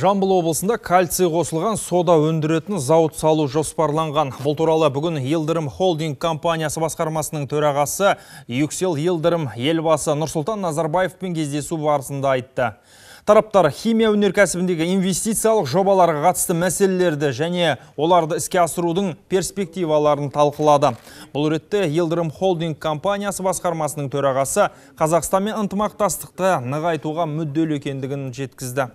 Жамбыл облысында кальций қосылған сода өндіретін зауыт салу жоспарланған. Бұл туралы бүгін Елдірім холдинг компаниясы басқармасының төрағасы Юксел Елдірім елбасы Нұрсұлтан Назарбаевпен кездесу барысында айтты. Тараптар химия өнеркәсібіндегі инвестициялық жобаларға қатысты мәселелерді және оларды іске асырудың перспективаларын талқылады. Бұл ретте Елдірім холдинг компаниясы басқармасының төрағасы Қазақстанмен ынтымақтастықты нығайтуға мүдделі екендігін жеткізді.